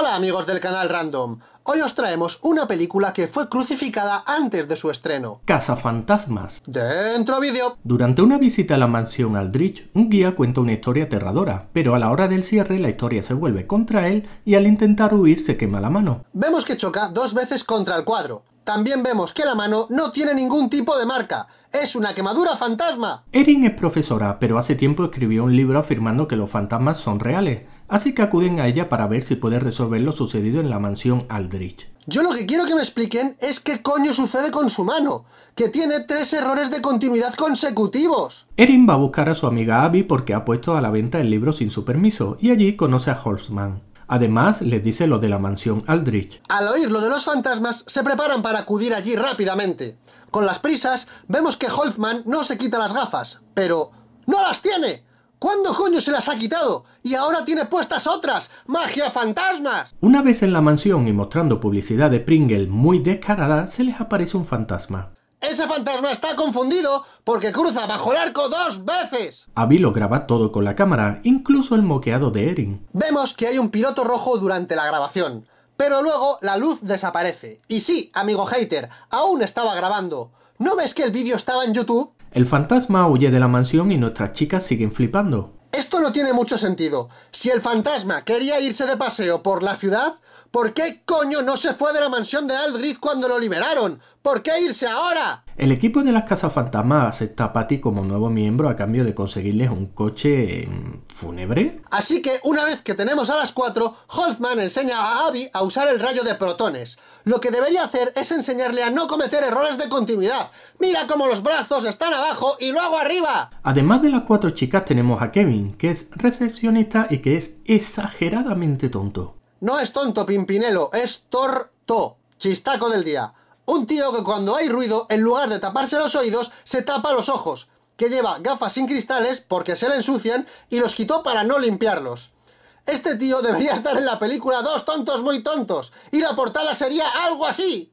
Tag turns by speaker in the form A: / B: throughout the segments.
A: Hola amigos del canal Random, hoy os traemos una película que fue crucificada antes de su estreno.
B: Casa Fantasmas
A: Dentro vídeo.
B: Durante una visita a la mansión Aldrich, un guía cuenta una historia aterradora, pero a la hora del cierre la historia se vuelve contra él y al intentar huir se quema la mano. Vemos que choca dos
A: veces contra el cuadro. También vemos que la mano no tiene ningún tipo de marca, ¡Es una quemadura fantasma!
B: Erin es profesora, pero hace tiempo escribió un libro afirmando que los fantasmas son reales así que acuden a ella para ver si puede resolver lo sucedido en la mansión Aldrich.
A: Yo lo que quiero que me expliquen es qué coño sucede con su mano, que tiene tres errores de continuidad consecutivos.
B: Erin va a buscar a su amiga Abby porque ha puesto a la venta el libro sin su permiso, y allí conoce a Holzman. Además, les dice lo de la mansión Aldrich.
A: Al oír lo de los fantasmas, se preparan para acudir allí rápidamente. Con las prisas, vemos que Holzman no se quita las gafas, pero ¡no las tiene! ¿Cuándo coño se las ha quitado? Y ahora tiene puestas otras. ¡Magia fantasmas!
B: Una vez en la mansión y mostrando publicidad de Pringle muy descarada, se les aparece un fantasma.
A: Ese fantasma está confundido porque cruza bajo el arco dos veces.
B: Abby lo graba todo con la cámara, incluso el moqueado de Erin.
A: Vemos que hay un piloto rojo durante la grabación, pero luego la luz desaparece. Y sí, amigo hater, aún estaba grabando. ¿No ves que el vídeo estaba en YouTube?
B: El fantasma huye de la mansión y nuestras chicas siguen flipando.
A: Esto no tiene mucho sentido. Si el fantasma quería irse de paseo por la ciudad, ¿por qué coño no se fue de la mansión de Aldrich cuando lo liberaron? ¿Por qué irse ahora?
B: El equipo de las Casas fantasma acepta a Patty como nuevo miembro a cambio de conseguirles un coche mm, fúnebre.
A: Así que una vez que tenemos a las cuatro, holzman enseña a Abby a usar el rayo de protones. Lo que debería hacer es enseñarle a no cometer errores de continuidad. Mira cómo los brazos están abajo y luego arriba.
B: Además de las cuatro chicas tenemos a Kevin, que es recepcionista y que es exageradamente tonto.
A: No es tonto, Pimpinelo, es torto. Chistaco del día. Un tío que cuando hay ruido, en lugar de taparse los oídos, se tapa los ojos, que lleva gafas sin cristales porque se le ensucian y los quitó para no limpiarlos. Este tío debería estar en la película Dos tontos muy tontos, y la portada sería algo así.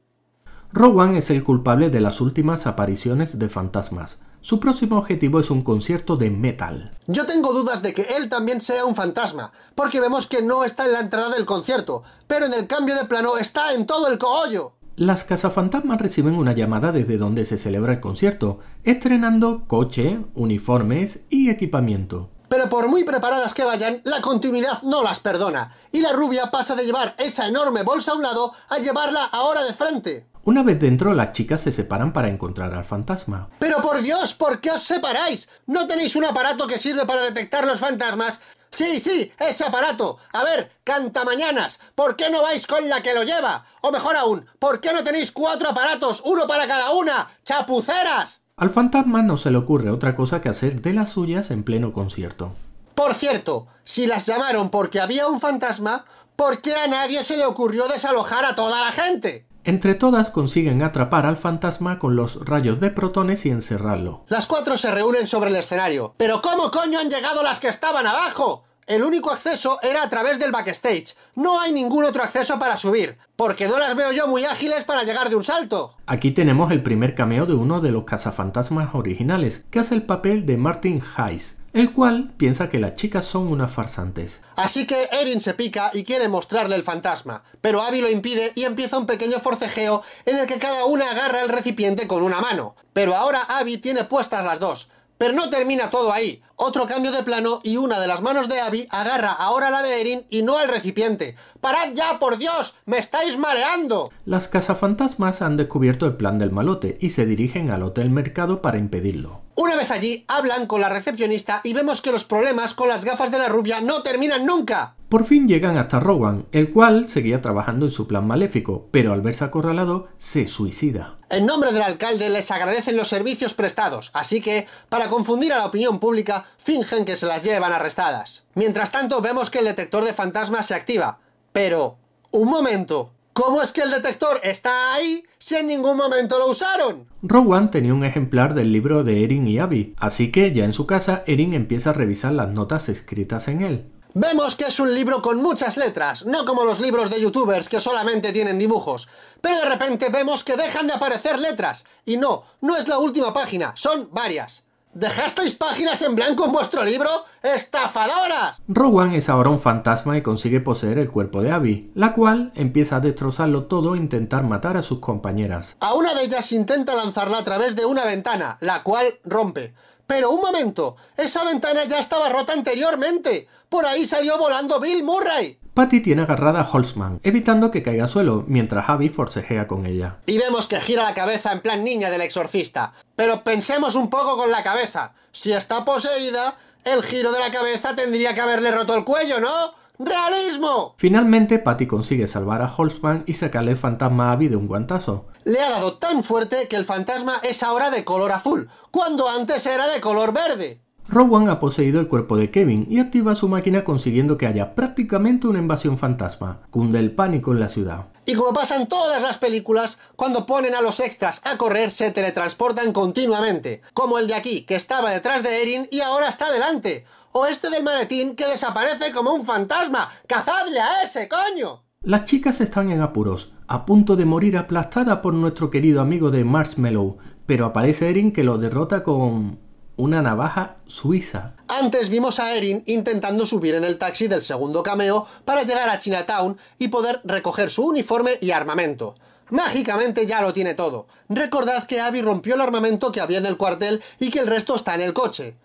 B: Rowan es el culpable de las últimas apariciones de fantasmas. Su próximo objetivo es un concierto de metal. Yo
A: tengo dudas de que él también sea un fantasma, porque vemos que no está en la entrada del concierto, pero en el cambio de plano está en todo el cogollo.
B: Las cazafantasmas reciben una llamada desde donde se celebra el concierto, estrenando coche, uniformes y equipamiento.
A: Pero por muy preparadas que vayan, la continuidad no las perdona, y la rubia pasa de llevar esa enorme bolsa a un lado a llevarla ahora de frente.
B: Una vez dentro, las chicas se separan para encontrar al fantasma.
A: Pero por Dios, ¿por qué os separáis? ¿No tenéis un aparato que sirve para detectar los fantasmas? Sí, sí, ese aparato. A ver, canta mañanas. ¿Por qué no vais con la que lo lleva? O mejor aún, ¿por qué no tenéis cuatro aparatos, uno para cada una? ¡Chapuceras!
B: Al fantasma no se le ocurre otra cosa que hacer de las suyas en pleno concierto.
A: Por cierto, si las llamaron porque había un fantasma, ¿por qué a nadie se le ocurrió desalojar a toda la gente?
B: Entre todas consiguen atrapar al fantasma con los rayos de protones y encerrarlo.
A: Las cuatro se reúnen sobre el escenario. ¿Pero cómo coño han llegado las que estaban abajo? El único acceso era a través del backstage. No hay ningún otro acceso para subir, porque no las veo yo muy ágiles para llegar de un salto.
B: Aquí tenemos el primer cameo de uno de los cazafantasmas originales, que hace el papel de Martin Heiss, el cual piensa que las chicas son unas farsantes.
A: Así que Erin se pica y quiere mostrarle el fantasma, pero Abby lo impide y empieza un pequeño forcejeo en el que cada una agarra el recipiente con una mano. Pero ahora Abby tiene puestas las dos, pero no termina todo ahí. Otro cambio de plano y una de las manos de Abby agarra ahora la de Erin y no al recipiente. ¡Parad ya, por Dios! ¡Me estáis mareando!
B: Las cazafantasmas han descubierto el plan del malote y se dirigen al Hotel Mercado para impedirlo.
A: Una vez allí, hablan con la recepcionista y vemos que los problemas con las gafas de la rubia no terminan nunca.
B: Por fin llegan hasta Rowan, el cual seguía trabajando en su plan maléfico, pero al verse acorralado, se suicida.
A: En nombre del alcalde les agradecen los servicios prestados, así que, para confundir a la opinión pública, fingen que se las llevan arrestadas. Mientras tanto, vemos que el detector de fantasmas se activa. Pero... ¡Un momento! ¿Cómo es que el detector está ahí si en ningún momento lo usaron?
B: Rowan tenía un ejemplar del libro de Erin y Abby, así que ya en su casa Erin empieza a revisar las notas escritas en él.
A: Vemos que es un libro con muchas letras, no como los libros de youtubers que solamente tienen dibujos. Pero de repente vemos que dejan de aparecer letras. Y no, no es la última página, son varias. ¿Dejasteis páginas en blanco en vuestro libro? ¡Estafadoras!
B: Rowan es ahora un fantasma y consigue poseer el cuerpo de Abby, la cual empieza a destrozarlo todo e intentar matar a sus compañeras.
A: A una de ellas intenta lanzarla a través de una ventana, la cual rompe. Pero un momento, esa ventana ya estaba rota anteriormente. Por ahí salió volando Bill Murray.
B: Patty tiene agarrada a Holzman, evitando que caiga a suelo, mientras Abby forcejea con ella.
A: Y vemos que gira la cabeza en plan niña del exorcista. Pero pensemos un poco con la cabeza. Si está poseída, el giro de la cabeza tendría que haberle roto el cuello, ¿no? ¡Realismo!
B: Finalmente, Patty consigue salvar a Holzman y sacarle el fantasma a Abby de un guantazo.
A: Le ha dado tan fuerte que el fantasma es ahora de color azul, cuando antes era de color verde.
B: Rowan ha poseído el cuerpo de Kevin y activa su máquina consiguiendo que haya prácticamente una invasión fantasma. Cunde el pánico en la ciudad.
A: Y como pasa en todas las películas, cuando ponen a los extras a correr se teletransportan continuamente, como el de aquí, que estaba detrás de Erin y ahora está delante, o este del maletín que desaparece como un fantasma. ¡Cazadle a ese, coño!
B: Las chicas están en apuros, a punto de morir aplastada por nuestro querido amigo de Marshmallow, pero aparece Erin que lo derrota con una navaja suiza.
A: Antes vimos a Erin intentando subir en el taxi del segundo cameo para llegar a Chinatown y poder recoger su uniforme y armamento. Mágicamente ya lo tiene todo. Recordad que Abby rompió el armamento que había en el cuartel y que el resto está en el coche.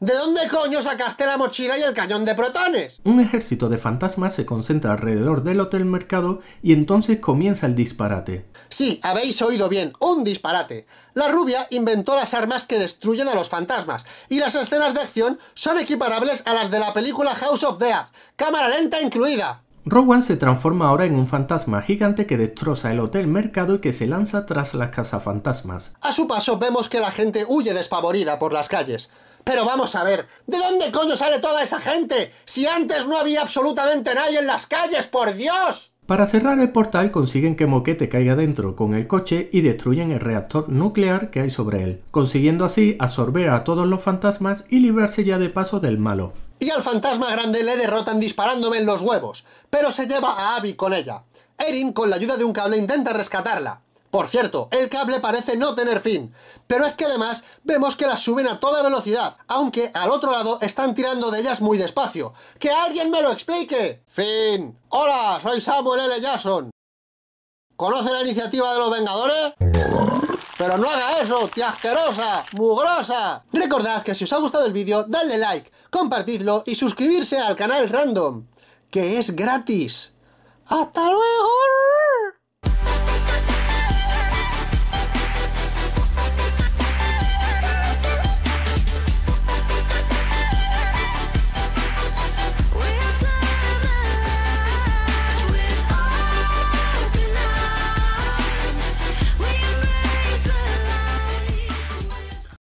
A: ¿De dónde coño sacaste la mochila y el cañón de protones?
B: Un ejército de fantasmas se concentra alrededor del hotel mercado y entonces comienza el disparate.
A: Sí, habéis oído bien, un disparate. La rubia inventó las armas que destruyen a los fantasmas y las escenas de acción son equiparables a las de la película House of Death, cámara lenta incluida.
B: Rowan se transforma ahora en un fantasma gigante que destroza el hotel mercado y que se lanza tras las cazafantasmas.
A: A su paso vemos que la gente huye despavorida por las calles. Pero vamos a ver, ¿de dónde coño sale toda esa gente? Si antes no había absolutamente nadie en las calles, por Dios.
B: Para cerrar el portal consiguen que Moquete caiga dentro con el coche y destruyen el reactor nuclear que hay sobre él, consiguiendo así absorber a todos los fantasmas y librarse ya de paso del malo.
A: Y al fantasma grande le derrotan disparándome en los huevos, pero se lleva a Abby con ella. Erin, con la ayuda de un cable, intenta rescatarla, por cierto, el cable parece no tener fin, pero es que además vemos que las suben a toda velocidad, aunque al otro lado están tirando de ellas muy despacio. ¡Que alguien me lo explique! Fin. Hola, soy Samuel L. Jackson. ¿Conoce la iniciativa de los Vengadores? Pero no haga eso, tía asquerosa, mugrosa. Recordad que si os ha gustado el vídeo, dadle like, compartidlo y suscribirse al canal Random, que es gratis. ¡Hasta luego!